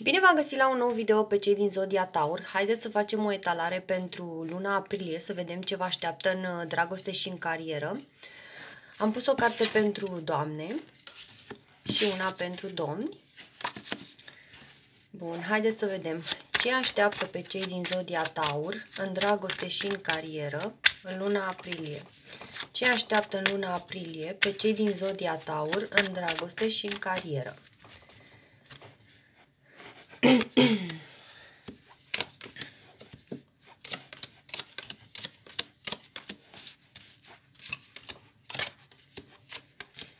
Bine v-am găsit la un nou video pe cei din Zodia Taur. Haideți să facem o etalare pentru luna aprilie, să vedem ce vă așteaptă în uh, dragoste și în carieră. Am pus o carte pentru doamne și una pentru domni. Bun, haideți să vedem ce așteaptă pe cei din Zodia Taur în dragoste și în carieră în luna aprilie. Ce așteaptă în luna aprilie pe cei din Zodia Taur în dragoste și în carieră.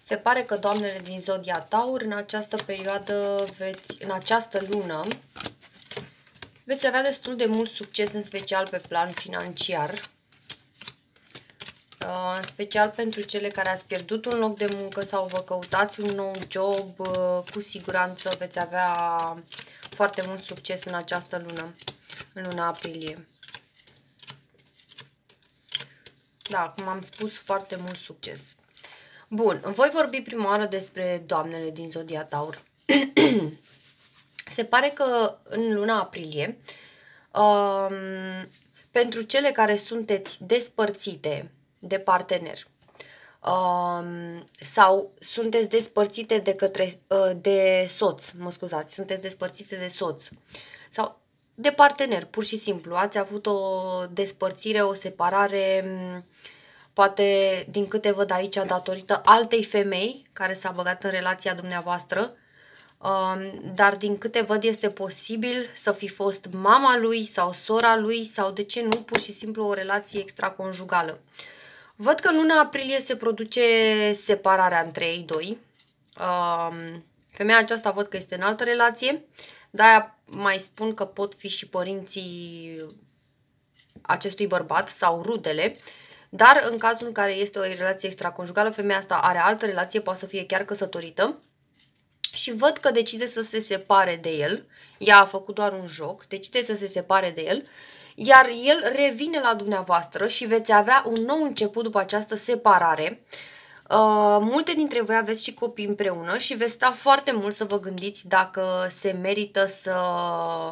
Se pare că doamnele din Zodia Taur în această perioadă, veți, în această lună, veți avea destul de mult succes, în special pe plan financiar. Uh, în special pentru cele care ați pierdut un loc de muncă sau vă căutați un nou job, uh, cu siguranță veți avea foarte mult succes în această lună, în luna aprilie. Da, cum am spus, foarte mult succes. Bun, voi vorbi prima oară despre doamnele din Zodia Taur. Se pare că în luna aprilie, um, pentru cele care sunteți despărțite de partener, um, sau sunteți despărțite de, către, uh, de soț, mă scuzați, sunteți despărțite de soț sau de partener, pur și simplu. Ați avut o despărțire, o separare, mm, poate din câte văd aici, datorită altei femei care s-a băgat în relația dumneavoastră, um, dar din câte văd este posibil să fi fost mama lui sau sora lui sau de ce nu, pur și simplu o relație extraconjugală. Văd că în luna aprilie se produce separarea între ei doi. Um, femeia aceasta văd că este în altă relație. De-aia mai spun că pot fi și părinții acestui bărbat sau rudele. Dar în cazul în care este o relație extraconjugală, femeia asta are altă relație, poate să fie chiar căsătorită. Și văd că decide să se separe de el. Ea a făcut doar un joc, decide să se separe de el iar el revine la dumneavoastră și veți avea un nou început după această separare. Uh, multe dintre voi aveți și copii împreună și veți sta foarte mult să vă gândiți dacă se merită să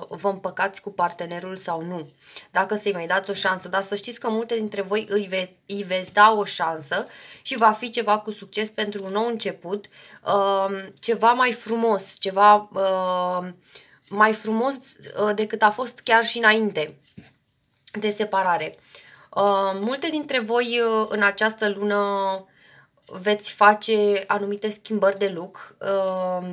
vă împăcați cu partenerul sau nu, dacă să-i mai dați o șansă, dar să știți că multe dintre voi îi, ve- îi veți da o șansă și va fi ceva cu succes pentru un nou început, uh, ceva mai frumos, ceva uh, mai frumos uh, decât a fost chiar și înainte de separare. Uh, multe dintre voi uh, în această lună veți face anumite schimbări de look. Uh,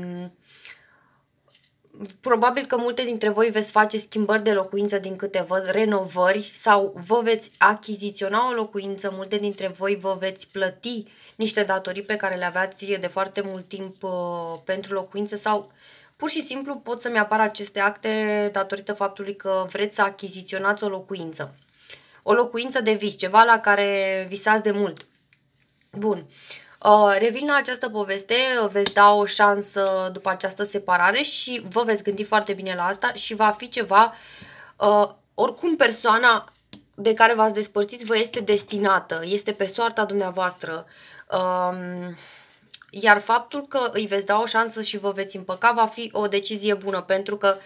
probabil că multe dintre voi veți face schimbări de locuință din câte văd, renovări sau vă veți achiziționa o locuință, multe dintre voi vă veți plăti niște datorii pe care le aveați de foarte mult timp uh, pentru locuință sau Pur și simplu pot să-mi apară aceste acte datorită faptului că vreți să achiziționați o locuință. O locuință de vis, ceva la care visați de mult. Bun. Uh, revin la această poveste, veți da o șansă după această separare și vă veți gândi foarte bine la asta și va fi ceva, uh, oricum persoana de care v-ați despărțit vă este destinată, este pe soarta dumneavoastră. Um, iar faptul că îi veți da o șansă și vă veți împăca va fi o decizie bună, pentru că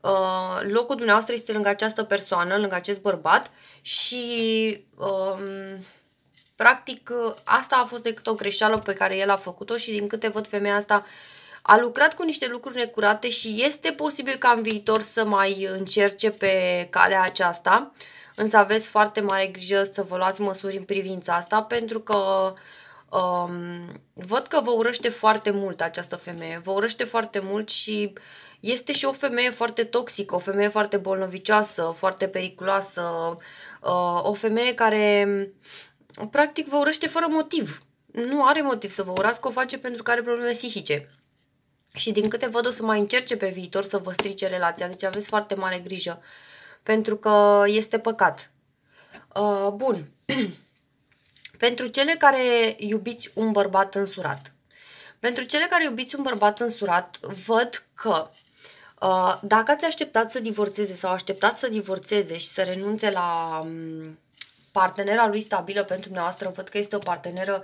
uh, locul dumneavoastră este lângă această persoană, lângă acest bărbat și... Uh, practic asta a fost decât o greșeală pe care el a făcut-o și din câte văd femeia asta a lucrat cu niște lucruri necurate și este posibil ca în viitor să mai încerce pe calea aceasta, însă aveți foarte mare grijă să vă luați măsuri în privința asta pentru că uh, Um, văd că vă urăște foarte mult această femeie, vă urăște foarte mult și este și o femeie foarte toxică, o femeie foarte bolnovicioasă, foarte periculoasă, uh, o femeie care practic vă urăște fără motiv. Nu are motiv să vă urască, o face pentru că are probleme psihice. Și din câte văd o să mai încerce pe viitor să vă strice relația, deci aveți foarte mare grijă, pentru că este păcat. Uh, bun. Pentru cele care iubiți un bărbat însurat. Pentru cele care iubiți un bărbat însurat, văd că uh, dacă ați așteptat să divorțeze sau așteptat să divorțeze și să renunțe la um, partenera lui stabilă pentru dumneavoastră, văd că este o parteneră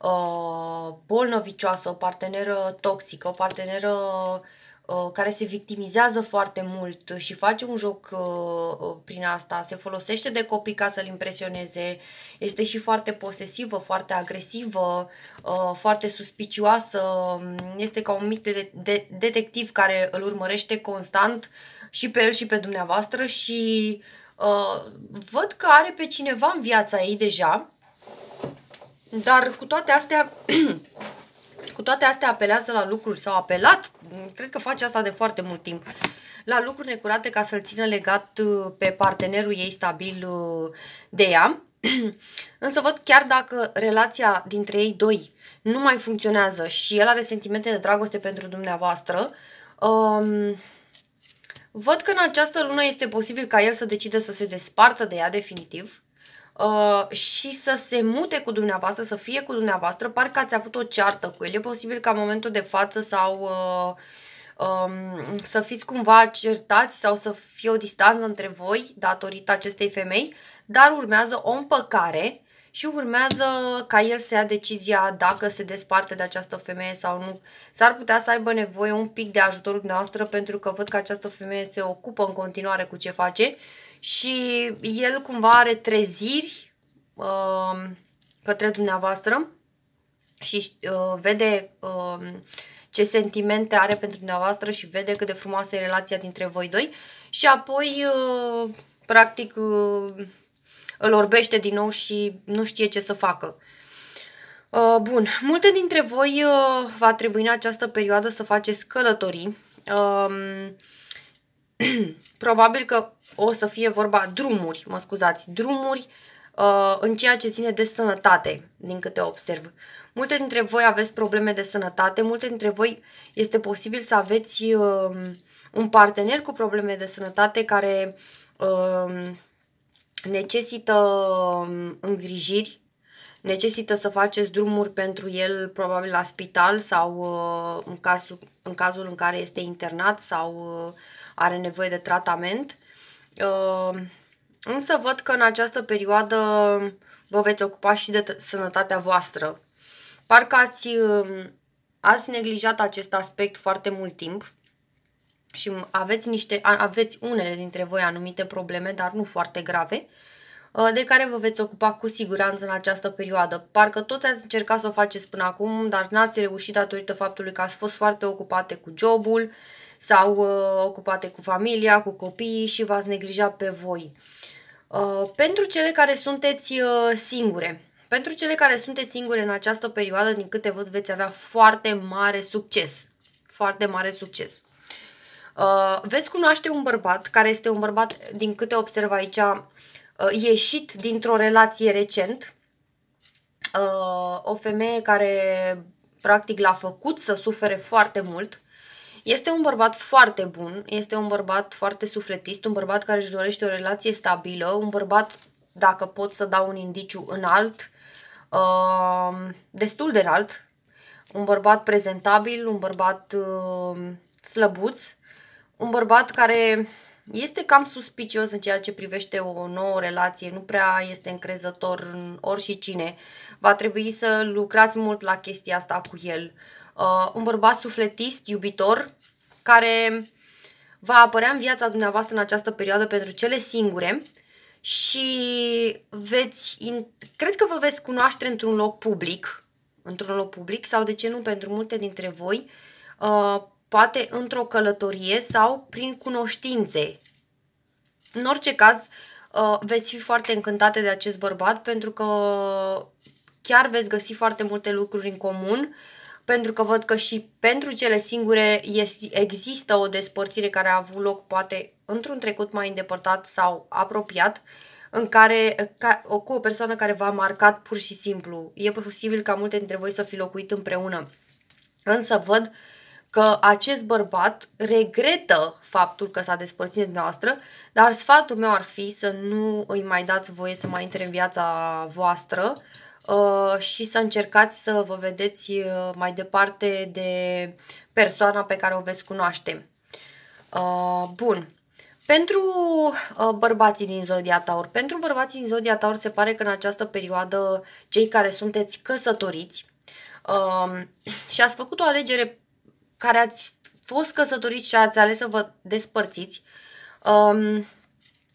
uh, bolnăvicioasă, o parteneră toxică, o parteneră uh, Uh, care se victimizează foarte mult și face un joc uh, uh, prin asta, se folosește de copii ca să-l impresioneze, este și foarte posesivă, foarte agresivă, foarte suspicioasă, mm, este ca un mic de- de- detectiv care îl urmărește constant și pe el și pe dumneavoastră și uh, văd că are pe cineva în viața ei deja, dar cu toate astea cu toate astea apelează la lucruri sau apelat, cred că face asta de foarte mult timp, la lucruri necurate ca să-l țină legat uh, pe partenerul ei stabil uh, de ea. Însă văd chiar dacă relația dintre ei doi nu mai funcționează și el are sentimente de dragoste pentru dumneavoastră, um, văd că în această lună este posibil ca el să decide să se despartă de ea definitiv uh, și să se mute cu dumneavoastră, să fie cu dumneavoastră, parcă ați avut o ceartă cu el. E posibil ca în momentul de față sau uh, um, să fiți cumva certați sau să fie o distanță între voi datorită acestei femei, dar urmează o împăcare și urmează ca el să ia decizia dacă se desparte de această femeie sau nu. S-ar putea să aibă nevoie un pic de ajutorul dumneavoastră pentru că văd că această femeie se ocupă în continuare cu ce face și el cumva are treziri uh, către dumneavoastră și uh, vede uh, ce sentimente are pentru dumneavoastră și vede cât de frumoasă e relația dintre voi doi și apoi uh, practic uh, îl orbește din nou și nu știe ce să facă. Uh, bun, multe dintre voi uh, va trebui în această perioadă să faceți călătorii. Uh, probabil că o să fie vorba drumuri, mă scuzați, drumuri uh, în ceea ce ține de sănătate, din câte observ. Multe dintre voi aveți probleme de sănătate, multe dintre voi este posibil să aveți uh, un partener cu probleme de sănătate care uh, necesită um, îngrijiri, necesită să faceți drumuri pentru el probabil la spital sau uh, în cazul, în cazul în care este internat sau uh, are nevoie de tratament. Ehm, însă văd că în această perioadă vă veți ocupa și de sănătatea voastră. Parcă ați, ehm, ați neglijat acest aspect foarte mult timp și aveți, niște, aveți unele dintre voi anumite probleme, dar nu foarte grave, ehm, de care vă veți ocupa cu siguranță în această perioadă. Parcă toți ați încercat să o faceți până acum, dar n-ați reușit datorită faptului că ați fost foarte ocupate cu jobul, sau uh, ocupate cu familia, cu copiii și v-ați neglija pe voi. Uh, pentru cele care sunteți uh, singure, pentru cele care sunteți singure în această perioadă, din câte văd, veți avea foarte mare succes. Foarte mare succes. Uh, veți cunoaște un bărbat care este un bărbat, din câte observ aici, uh, ieșit dintr-o relație recent, uh, o femeie care practic l-a făcut să sufere foarte mult este un bărbat foarte bun, este un bărbat foarte sufletist, un bărbat care își dorește o relație stabilă, un bărbat, dacă pot să dau un indiciu înalt, uh, destul de înalt, un bărbat prezentabil, un bărbat uh, slăbuț, un bărbat care este cam suspicios în ceea ce privește o nouă relație, nu prea este încrezător în cine. Va trebui să lucrați mult la chestia asta cu el. Uh, uh, un bărbat sufletist, iubitor, care va apărea în viața dumneavoastră în această perioadă pentru cele singure și veți, cred că vă veți cunoaște într-un loc public, într-un loc public sau de ce nu pentru multe dintre voi, uh, poate într-o călătorie sau prin cunoștințe. În orice caz, uh, veți fi foarte încântate de acest bărbat pentru că chiar veți găsi foarte multe lucruri în comun uh, pentru că văd că și pentru cele singure există o despărțire care a avut loc poate într-un trecut mai îndepărtat sau apropiat, în care, ca, o, cu o persoană care v-a marcat pur și simplu. E posibil ca multe dintre voi să fi locuit împreună. Însă văd că acest bărbat regretă faptul că s-a despărțit de noastră, dar sfatul meu ar fi să nu îi mai dați voie să mai intre în viața voastră, uh, Uh, și să încercați să vă vedeți uh, mai departe de persoana pe care o veți cunoaște. Uh, bun. Pentru bărbații din Zodia Taur, pentru bărbații din Zodia Taur se pare că în această perioadă cei care sunteți căsătoriți um, și ați făcut o alegere care ați fost căsătoriți și ați ales să vă despărțiți um,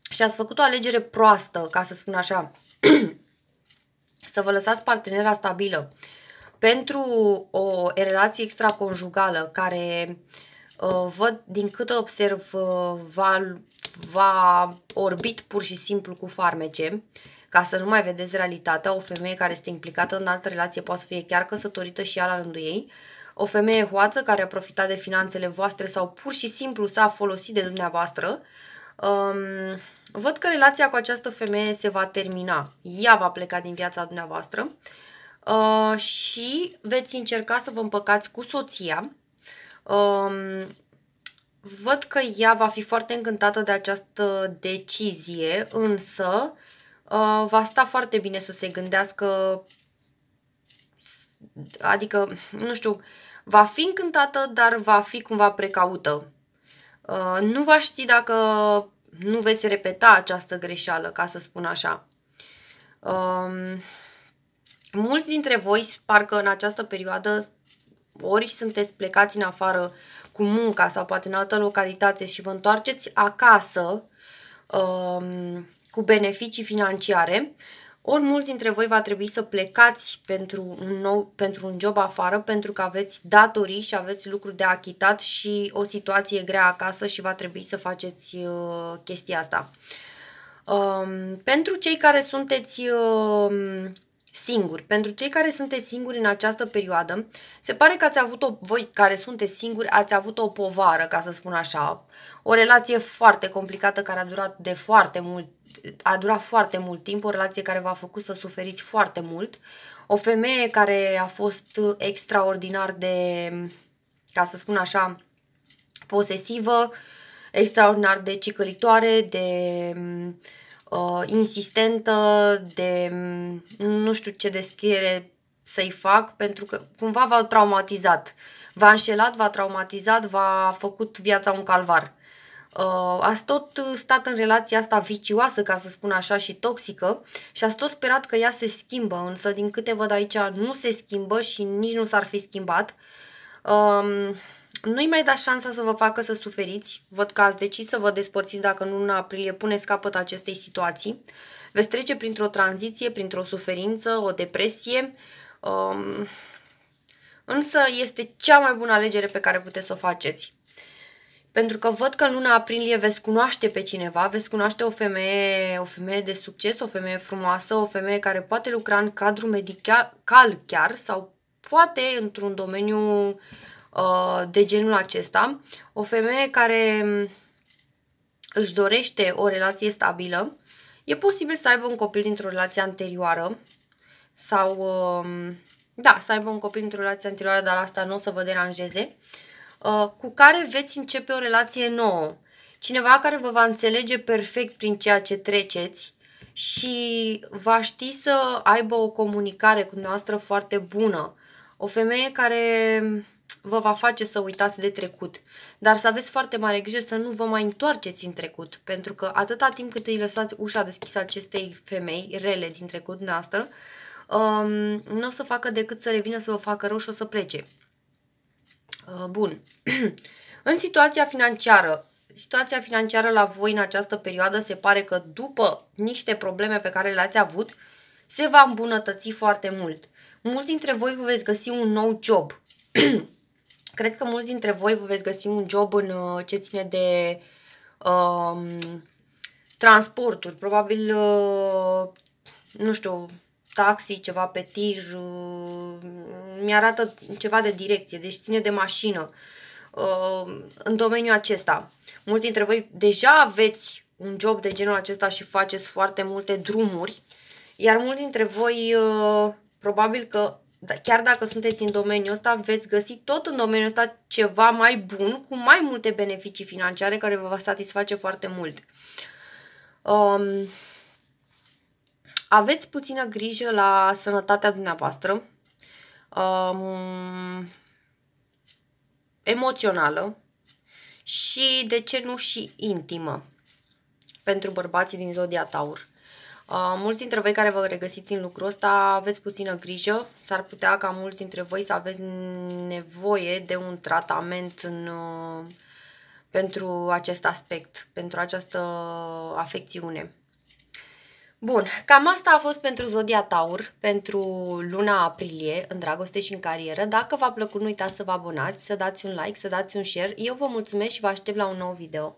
și ați făcut o alegere proastă, ca să spun așa, să vă lăsați partenera stabilă. Pentru o relație extraconjugală care uh, văd din câte observ uh, va, va orbit pur și simplu cu farmece, ca să nu mai vedeți realitatea, o femeie care este implicată în altă relație poate să fie chiar căsătorită și ea la rândul ei, o femeie hoață care a profitat de finanțele voastre sau pur și simplu s-a folosit de dumneavoastră, uh, Um, văd că relația cu această femeie se va termina. Ea va pleca din viața dumneavoastră uh, și veți încerca să vă împăcați cu soția. Um, văd că ea va fi foarte încântată de această decizie, însă uh, va sta foarte bine să se gândească, adică, nu știu, va fi încântată, dar va fi cumva precaută Uh, nu va ști dacă nu veți repeta această greșeală, ca să spun așa. Um, mulți dintre voi parcă în această perioadă ori sunteți plecați în afară cu munca sau poate în altă localitate și vă întoarceți acasă um, cu beneficii financiare, ori mulți dintre voi va trebui să plecați pentru un, nou, pentru un job afară pentru că aveți datorii și aveți lucruri de achitat și o situație grea acasă și va trebui să faceți uh, chestia asta. Um, pentru cei care sunteți uh, singuri, pentru cei care sunteți singuri în această perioadă, se pare că ați avut o, voi care sunteți singuri ați avut o povară, ca să spun așa, o relație foarte complicată care a durat de foarte mult a durat foarte mult timp, o relație care v-a făcut să suferiți foarte mult, o femeie care a fost extraordinar de, ca să spun așa, posesivă, extraordinar de cicălitoare, de uh, insistentă, de nu știu ce descriere să-i fac, pentru că cumva v-a traumatizat. V-a înșelat, v-a traumatizat, v-a făcut viața un calvar. Uh, ați tot uh, stat în relația asta vicioasă, ca să spun așa, și toxică și ați tot sperat că ea se schimbă, însă din câte văd aici nu se schimbă și nici nu s-ar fi schimbat. Um, nu-i mai dați șansa să vă facă să suferiți, văd că ați decis să vă despărțiți dacă nu în aprilie, puneți capăt acestei situații. Veți trece printr-o tranziție, printr-o suferință, o depresie, um, însă este cea mai bună alegere pe care puteți să o faceți pentru că văd că în luna aprilie veți cunoaște pe cineva, veți cunoaște o femeie, o femeie de succes, o femeie frumoasă, o femeie care poate lucra în cadrul medical chiar sau poate într-un domeniu uh, de genul acesta, o femeie care mm, își dorește o relație stabilă, e posibil să aibă un copil dintr-o relație anterioară sau, uh, da, să aibă un copil dintr-o relație anterioară, dar asta nu o să vă deranjeze. Uh, Uh, cu care veți începe o relație nouă. Cineva care vă va înțelege perfect prin ceea ce treceți și va ști să aibă o comunicare cu noastră foarte bună. O femeie care vă va face să uitați de trecut. Dar să aveți foarte mare grijă să nu vă mai întoarceți în trecut, pentru că atâta timp cât îi lăsați ușa deschisă acestei femei rele din trecut noastră, um, nu o să facă decât să revină să vă facă rău și o să plece. Uh, bun. în situația financiară, situația financiară la voi în această perioadă se pare că după niște probleme pe care le-ați avut, se va îmbunătăți foarte mult. Mulți dintre voi vă veți găsi un nou job. Cred că mulți dintre voi vă veți găsi un job în uh, ce ține de um, transporturi, probabil, uh, nu știu, taxi, ceva pe tir, uh, mi-arată ceva de direcție, deci ține de mașină uh, în domeniul acesta. Mulți dintre voi deja aveți un job de genul acesta și faceți foarte multe drumuri, iar mulți dintre voi uh, probabil că da, chiar dacă sunteți în domeniul ăsta, veți găsi tot în domeniul ăsta ceva mai bun, cu mai multe beneficii financiare care vă va satisface foarte mult. Um, aveți puțină grijă la sănătatea dumneavoastră um, emoțională și, de ce nu, și intimă pentru bărbații din Zodia Taur. Uh, mulți dintre voi care vă regăsiți în lucrul ăsta aveți puțină grijă, s-ar putea ca mulți dintre voi să aveți nevoie de un tratament în, uh, pentru acest aspect, pentru această afecțiune. Bun, cam asta a fost pentru Zodia Taur, pentru luna aprilie, în dragoste și în carieră. Dacă v-a plăcut, nu uitați să vă abonați, să dați un like, să dați un share. Eu vă mulțumesc și vă aștept la un nou video.